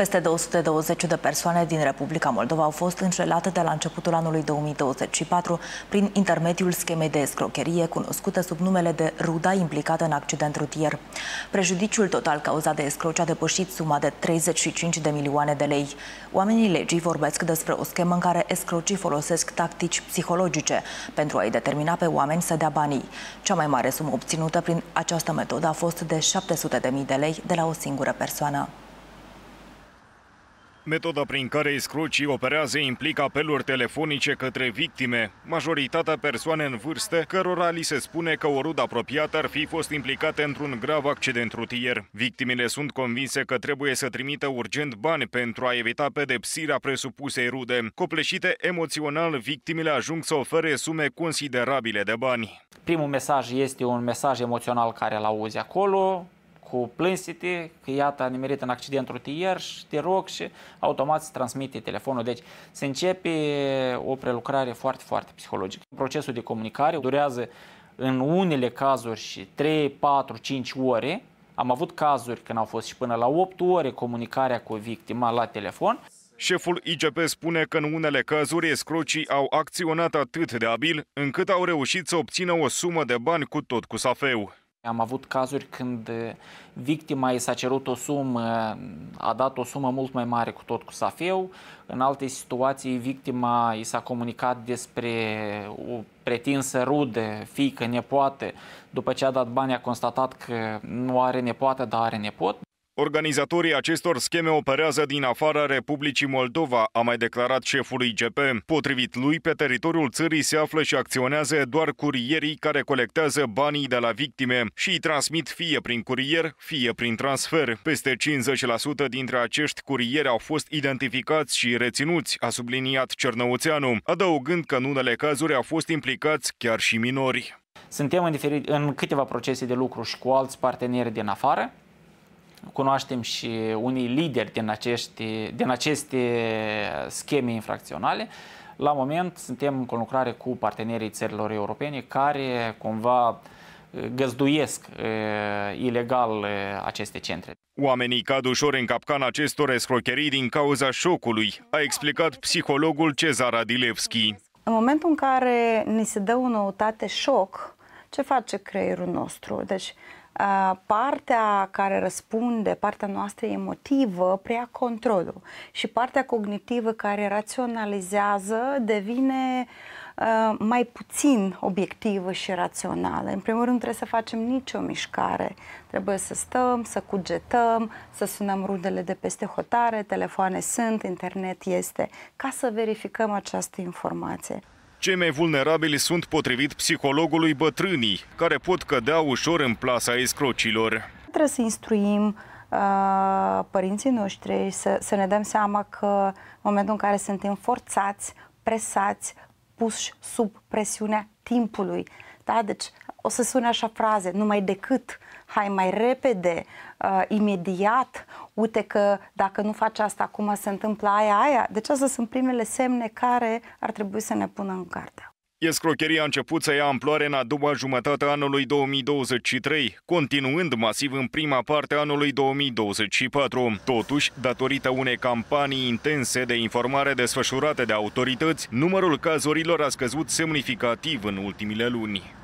Peste 220 de persoane din Republica Moldova au fost înșelate de la începutul anului 2024 prin intermediul schemei de escrocherie cunoscută sub numele de Ruda implicată în accident rutier. Prejudiciul total cauzat de escroci a depășit suma de 35 de milioane de lei. Oamenii legii vorbesc despre o schemă în care escrocii folosesc tactici psihologice pentru a-i determina pe oameni să dea banii. Cea mai mare sumă obținută prin această metodă a fost de 700 de mii de lei de la o singură persoană. Metoda prin care escrocii operează implică apeluri telefonice către victime, majoritatea persoane în vârstă, cărora li se spune că o rudă apropiată ar fi fost implicată într-un grav accident rutier. Victimele sunt convinse că trebuie să trimită urgent bani pentru a evita pedepsirea presupusei rude. Copleșite emoțional, victimele ajung să ofere sume considerabile de bani. Primul mesaj este un mesaj emoțional care îl auzi acolo, cu plânsite, că iată a nimerit în accident rutier și te rog și automat se transmite telefonul. Deci se începe o prelucrare foarte, foarte psihologică. Procesul de comunicare durează în unele cazuri și 3, 4, 5 ore. Am avut cazuri când au fost și până la 8 ore comunicarea cu victima la telefon. Șeful IGP spune că în unele cazuri escrocii au acționat atât de abil încât au reușit să obțină o sumă de bani cu tot cu safeu. Am avut cazuri când eh, victima i s-a cerut o sumă, a dat o sumă mult mai mare cu tot cu safeu. În alte situații, victima i s-a comunicat despre o pretinsă rude, fiică, nepoate. După ce a dat bani, a constatat că nu are nepoată, dar are nepot. Organizatorii acestor scheme operează din afara Republicii Moldova, a mai declarat șeful IGP. Potrivit lui, pe teritoriul țării se află și acționează doar curierii care colectează banii de la victime și îi transmit fie prin curier, fie prin transfer. Peste 50% dintre acești curieri au fost identificați și reținuți, a subliniat Cernăuțeanu, adăugând că în unele cazuri au fost implicați chiar și minori. Suntem în, diferit, în câteva procese de lucru și cu alți parteneri din afară, cunoaștem și unii lideri din, acești, din aceste scheme infracționale. La moment suntem în conlucrare cu partenerii țărilor europene care cumva eh, găzduiesc e, eh, ilegal e, eh, aceste centre. Oamenii cad ușor în capcan acestor escrocherii din cauza șocului, a explicat psihologul Cezar Adilevski. În momentul în care ni se dă o noutate șoc, ce face creierul nostru? Deci partea care răspunde, partea noastră emotivă, preia controlul și partea cognitivă care raționalizează devine mai puțin obiectivă și rațională. În primul rând trebuie să facem nicio mișcare. Trebuie să stăm, să cugetăm, să sunăm rudele de peste hotare, telefoane sunt, internet este, ca să verificăm această informație. Cei mai vulnerabili sunt, potrivit psihologului, bătrânii, care pot cădea ușor în plasa escrocilor. Trebuie să instruim uh, părinții noștri să, să ne dăm seama că în momentul în care suntem forțați, presați, puși sub presiunea timpului, da? Deci o să sune așa fraze, numai decât, hai mai repede, uh, imediat, uite că dacă nu faci asta acum se întâmplă aia, aia. Deci astea sunt primele semne care ar trebui să ne pună în gardă. Escrocheria a început să ia amploare în a doua jumătate a anului 2023, continuând masiv în prima parte a anului 2024. Totuși, datorită unei campanii intense de informare desfășurate de autorități, numărul cazurilor a scăzut semnificativ în ultimile luni.